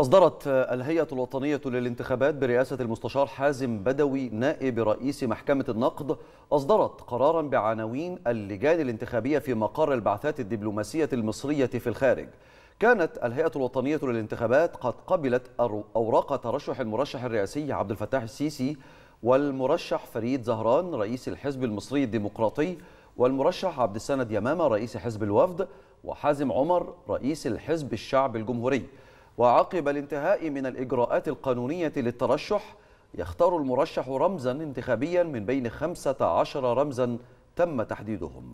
أصدرت الهيئة الوطنية للانتخابات برئاسة المستشار حازم بدوي نائب رئيس محكمة النقد أصدرت قرارا بعناوين اللجان الانتخابية في مقر البعثات الدبلوماسية المصرية في الخارج كانت الهيئة الوطنية للانتخابات قد قبلت أوراق ترشح المرشح الرئاسي عبد الفتاح السيسي والمرشح فريد زهران رئيس الحزب المصري الديمقراطي والمرشح عبد السند يمامة رئيس حزب الوفد وحازم عمر رئيس الحزب الشعب الجمهوري وعقب الانتهاء من الإجراءات القانونية للترشح يختار المرشح رمزا انتخابيا من بين 15 رمزا تم تحديدهم